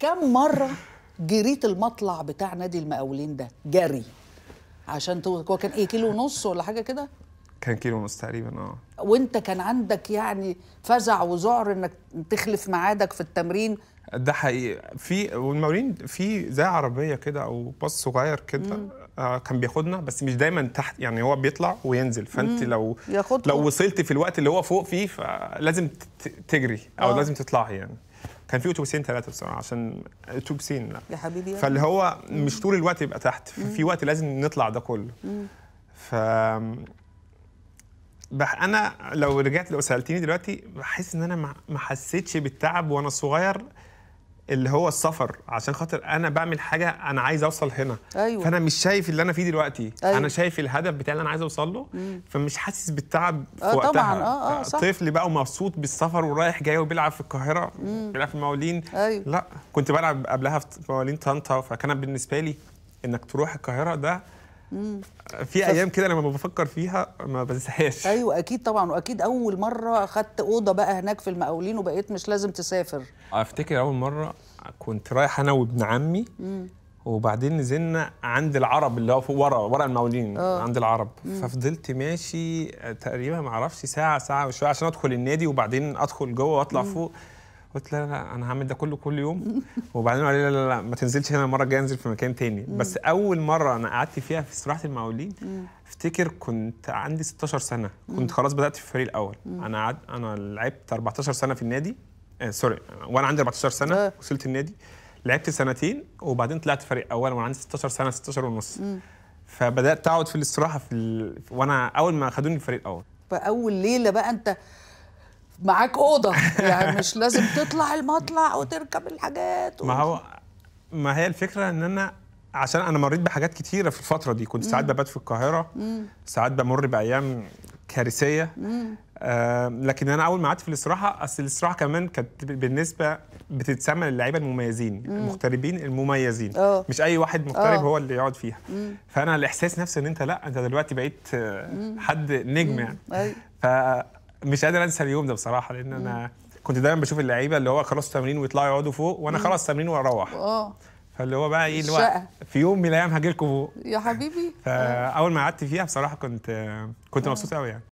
كم مره جريت المطلع بتاع نادي المقاولين ده جري عشان هو تو... كان ايه كيلو ونص ولا حاجه كده كان كيلو ونص تقريبا اه وانت كان عندك يعني فزع وذعر انك تخلف ميعادك في التمرين ده حقيقي في والمقاولين في زي عربيه كده او باص صغير كده آه كان بياخدنا بس مش دايما تحت يعني هو بيطلع وينزل فانت مم. لو ياخدكم. لو وصلت في الوقت اللي هو فوق فيه فلازم تجري او آه. لازم تطلعي يعني كان في اتوبيسين ثلاثه بصراحه عشان اتوبيسين لا يا حبيبي فاللي هو مش طول الوقت يبقى تحت في وقت لازم نطلع ده كله ف بح انا لو رجعت لو سالتيني دلوقتي بحس ان انا ما حسيتش بالتعب وانا صغير اللي هو السفر عشان خاطر انا بعمل حاجه انا عايز اوصل هنا أيوة. فانا مش شايف اللي انا فيه دلوقتي أيوة. انا شايف الهدف بتاعي اللي انا عايز اوصل له مم. فمش حاسس بالتعب في آه وقتها طبعا اه اه صح طفل بقى ومبسوط بالسفر ورايح جاي وبيلعب في القاهره بيلعب في المقاولين أيوة. لا كنت بلعب قبلها في مقاولين طنطا فكان بالنسبه لي انك تروح القاهره ده في ايام كده لما بفكر فيها ما بنساهاش ايوه اكيد طبعا واكيد اول مره خدت اوضه بقى هناك في المقاولين وبقيت مش لازم تسافر افتكر اول مره كنت رايح انا وابن عمي مم. وبعدين نزلنا عند العرب اللي هو فوق ورا ورا المقاولين أوه. عند العرب مم. ففضلت ماشي آه، تقريبا ما اعرفش ساعه ساعه وشويه عشان ادخل النادي وبعدين ادخل جوه واطلع مم. فوق قلت لا لا انا هعمل ده كله كل يوم وبعدين قال لي لا لا لا ما تنزلش هنا المره الجايه انزل في مكان تاني مم. بس اول مره انا قعدت فيها في استراحه المقاولين افتكر كنت عندي 16 سنه كنت خلاص بدات في الفريق الاول مم. انا عد... انا لعبت 14 سنه في النادي آه سوري وانا عندي 14 سنه آه. وصلت النادي لعبت سنتين وبعدين طلعت فريق اول وانا عندي 16 سنه 16 ونص مم. فبدات اقعد في الاستراحه في ال... وانا اول ما خدوني الفريق الاول فاول ليله بقى انت معاك اوضه يعني مش لازم تطلع المطلع وتركب الحاجات و... ما هو ما هي الفكره ان انا عشان انا مريت بحاجات كتيره في الفتره دي كنت ساعات ببات في القاهره ساعات بمر بايام كارثيه آه لكن انا اول ما قعدت في الاستراحه اصل الاستراحه كمان كانت بالنسبه بتتسمى للعيبه المميزين مم. المغتربين المميزين أوه. مش اي واحد مغترب أوه. هو اللي يقعد فيها مم. فانا الاحساس نفسه ان انت لا انت دلوقتي بقيت آه، حد نجم مم. يعني أيوة. ف مش قادر انسى اليوم ده بصراحه لان انا كنت دايما بشوف اللعيبه اللي هو خلاص تمرين ويطلعوا يقعدوا فوق وانا خلاص تمرين واروح اه فاللي هو بقى ايه اللي هو في يوم من الايام هاجي لكم فوق يا حبيبي فاول ما قعدت فيها بصراحه كنت كنت آه. مبسوط قوي يعني